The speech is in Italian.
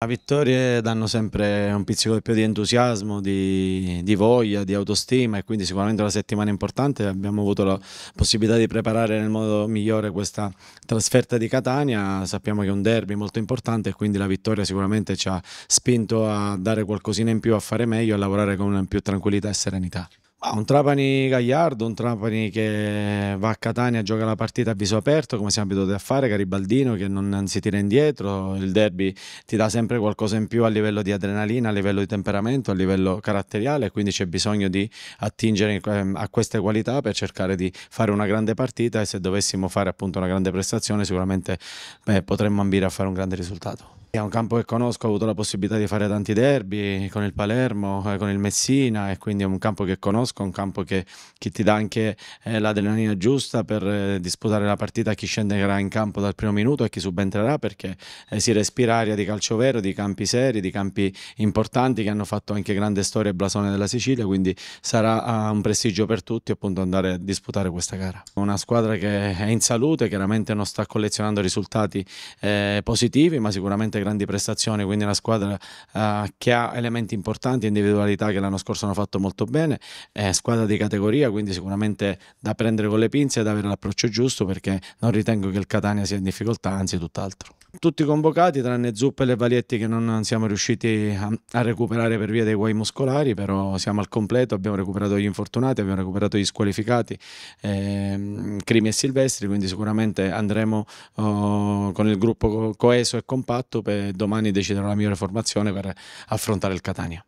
Le vittorie danno sempre un pizzico di più di entusiasmo, di, di, voglia, di autostima e quindi sicuramente una settimana importante. Abbiamo avuto la possibilità di preparare nel modo migliore questa trasferta di Catania. Sappiamo che è un derby molto importante e quindi la vittoria sicuramente ci ha spinto a dare qualcosina in più, a fare meglio, a lavorare con più tranquillità e serenità un Trapani Gagliardo, un Trapani che va a Catania gioca la partita a viso aperto, come siamo abituati a fare, Garibaldino che non si tira indietro, il derby ti dà sempre qualcosa in più a livello di adrenalina, a livello di temperamento, a livello caratteriale, quindi c'è bisogno di attingere ehm, a queste qualità per cercare di fare una grande partita e se dovessimo fare appunto una grande prestazione sicuramente beh, potremmo ambire a fare un grande risultato. È un campo che conosco, ho avuto la possibilità di fare tanti derby con il Palermo, eh, con il Messina e quindi è un campo che conosco, un campo che, che ti dà anche eh, l'adrenalina giusta per eh, disputare la partita a chi scenderà in campo dal primo minuto e chi subentrerà perché eh, si respira aria di calcio vero, di campi seri, di campi importanti che hanno fatto anche grande storia e blasone della Sicilia, quindi sarà ah, un prestigio per tutti appunto andare a disputare questa gara. Una squadra che è in salute, chiaramente non sta collezionando risultati eh, positivi ma sicuramente veramente grandi prestazioni, quindi una squadra eh, che ha elementi importanti, individualità che l'anno scorso hanno fatto molto bene, eh, squadra di categoria, quindi sicuramente da prendere con le pinze e da avere l'approccio giusto perché non ritengo che il Catania sia in difficoltà, anzi tutt'altro. Tutti convocati tranne Zuppa e Valietti che non siamo riusciti a, a recuperare per via dei guai muscolari, però siamo al completo, abbiamo recuperato gli infortunati, abbiamo recuperato gli squalificati. Ehm, Crimi e Silvestri, quindi sicuramente andremo uh, con il gruppo coeso e compatto per domani deciderò la migliore formazione per affrontare il Catania.